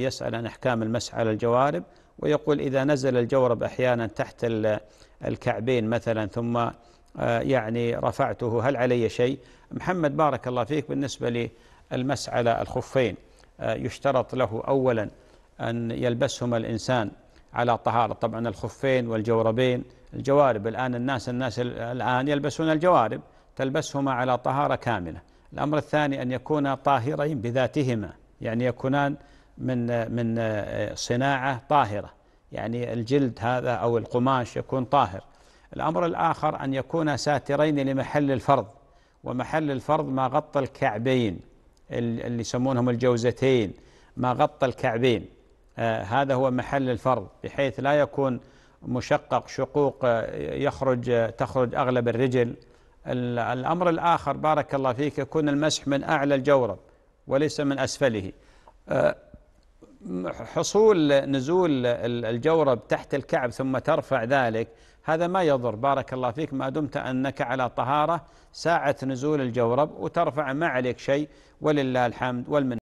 يسأل عن أحكام المسح على الجوارب ويقول إذا نزل الجورب أحيانا تحت الكعبين مثلا ثم آه، يعني رفعته هل علي شيء محمد بارك الله فيك بالنسبة للمس على الخفين آه، يشترط له أولا أن يلبسهما الإنسان على طهارة طبعا الخفين والجوربين الجوارب الآن الناس الناس الآن يلبسون الجوارب تلبسهما على طهارة كاملة الأمر الثاني أن يكونا طاهرين بذاتهما يعني يكونان من من آه، صناعة طاهرة يعني الجلد هذا أو القماش يكون طاهر الأمر الآخر أن يكون ساترين لمحل الفرض ومحل الفرض ما غطى الكعبين اللي يسمونهم الجوزتين ما غطى الكعبين آه هذا هو محل الفرض بحيث لا يكون مشقق شقوق آه، يخرج آه، تخرج أغلب الرجل الأمر الآخر بارك الله فيك يكون المسح من أعلى الجورب وليس من أسفله آه حصول نزول الجورب تحت الكعب ثم ترفع ذلك هذا ما يضر بارك الله فيك ما دمت أنك على طهارة ساعة نزول الجورب وترفع ما عليك شيء ولله الحمد والمن